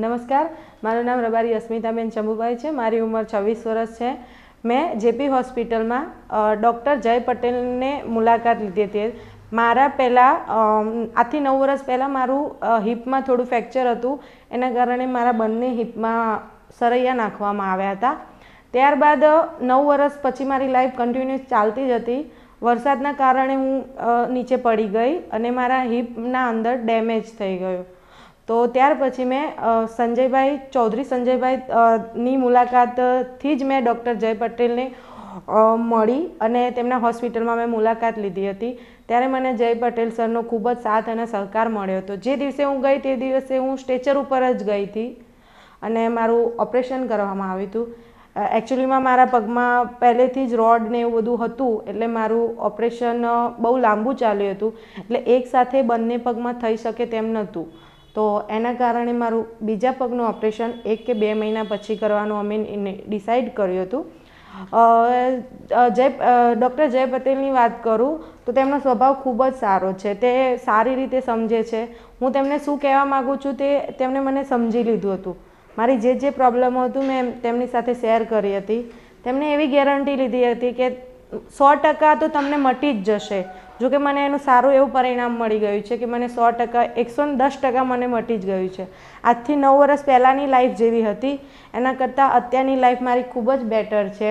નમસ્કાર મારું નામ રબારી અસ્મિતાબેન ચંબુભાઈ છે મારી ઉંમર છવ્વીસ વર્ષ છે મેં જેપી હોસ્પિટલમાં ડૉક્ટર જય પટેલને મુલાકાત લીધી હતી મારા પહેલાં આથી નવ વર્ષ પહેલાં મારું હિપમાં થોડું ફ્રેક્ચર હતું એના કારણે મારા બંને હિપમાં સરૈયા નાખવામાં આવ્યા હતા ત્યારબાદ નવ વર્ષ પછી મારી લાઈફ કન્ટિન્યુઅસ ચાલતી જ હતી વરસાદના કારણે હું નીચે પડી ગઈ અને મારા હિપના અંદર ડેમેજ થઈ ગયું તો ત્યાર પછી મેં સંજયભાઈ ચૌધરી સંજયભાઈ ની મુલાકાતથી જ મેં ડૉક્ટર જય પટેલને મળી અને તેમના હોસ્પિટલમાં મેં મુલાકાત લીધી હતી ત્યારે મને જય પટેલ સરનો ખૂબ જ સાથ અને સહકાર મળ્યો હતો જે દિવસે હું ગઈ તે દિવસે હું સ્ટેચર ઉપર જ ગઈ હતી અને મારું ઓપરેશન કરવામાં આવ્યું હતું એકચ્યુઅલીમાં મારા પગમાં પહેલેથી જ રોડ ને એવું બધું હતું એટલે મારું ઓપરેશન બહુ લાંબુ ચાલ્યું હતું એટલે એકસાથે બંને પગમાં થઈ શકે તેમ નહોતું તો એના કારણે મારું બીજા પગનું ઓપરેશન એક કે બે મહિના પછી કરવાનું અમે ડિસાઈડ કર્યું હતું જય ડૉક્ટર જય પટેલની વાત કરું તો તેમનો સ્વભાવ ખૂબ જ સારો છે તે સારી રીતે સમજે છે હું તેમને શું કહેવા માગું છું તે તેમણે મને સમજી લીધું હતું મારી જે જે પ્રોબ્લેમો હતું મેં તેમની સાથે શેર કરી હતી તેમણે એવી ગેરંટી લીધી હતી કે સો ટકા તો તમને મટી જ જશે જોકે મને એનું સારું એવું પરિણામ મળી ગયું છે કે મને સો ટકા એકસો દસ ટકા મને મટી જ ગયું છે આજથી નવ વર્ષ પહેલાંની લાઈફ જેવી હતી એના કરતાં અત્યારની લાઈફ મારી ખૂબ જ બેટર છે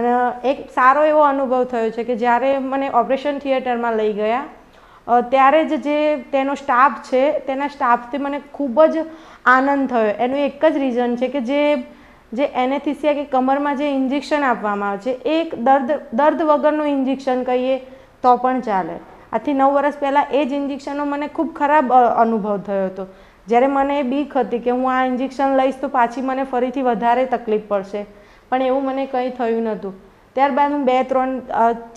અને એક સારો એવો અનુભવ થયો છે કે જ્યારે મને ઓપરેશન થિયેટરમાં લઈ ગયા ત્યારે જ જે તેનો સ્ટાફ છે તેના સ્ટાફથી મને ખૂબ જ આનંદ થયો એનું એક જ રીઝન છે કે જે જે એનેથિસિયા કે કમરમાં જે ઇન્જેક્શન આપવામાં આવે છે એ એક દર્દ દર્દ વગરનું ઇન્જેક્શન કહીએ તો પણ ચાલે આથી નવ વર્ષ પહેલાં એ જ ઇન્જેક્શનનો મને ખૂબ ખરાબ અનુભવ થયો હતો જ્યારે મને એ બીક હતી કે હું આ ઇન્જેક્શન લઈશ તો પાછી મને ફરીથી વધારે તકલીફ પડશે પણ એવું મને કંઈ થયું નહોતું ત્યારબાદ હું બે ત્રણ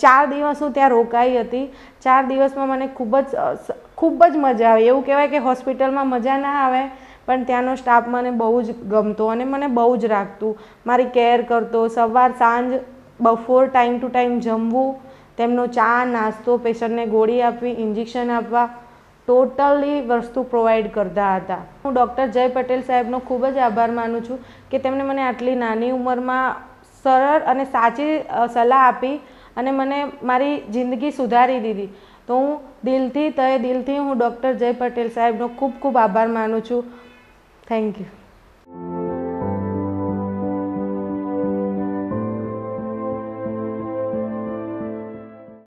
ચાર દિવસ હું ત્યાં રોકાઈ હતી ચાર દિવસમાં મને ખૂબ જ ખૂબ જ મજા આવી એવું કહેવાય કે હોસ્પિટલમાં મજા ના આવે પણ ત્યાંનો સ્ટાફ મને બહુ જ ગમતો અને મને બહુ જ રાખતું મારી કેર કરતો સવાર સાંજ બફોર ટાઈમ ટુ ટાઈમ જમવું તેમનો ચા નાસ્તો પેશન્ટને ગોળી આપવી ઇન્જેક્શન આપવા ટોટલી વસ્તુ પ્રોવાઈડ કરતા હતા હું ડૉક્ટર જય પટેલ સાહેબનો ખૂબ જ આભાર માનું છું કે તેમણે મને આટલી નાની ઉંમરમાં સરળ અને સાચી સલાહ આપી અને મને મારી જિંદગી સુધારી દીધી તો હું દિલથી તય દિલથી હું ડૉક્ટર જય પટેલ સાહેબનો ખૂબ ખૂબ આભાર માનું છું થેન્ક યુ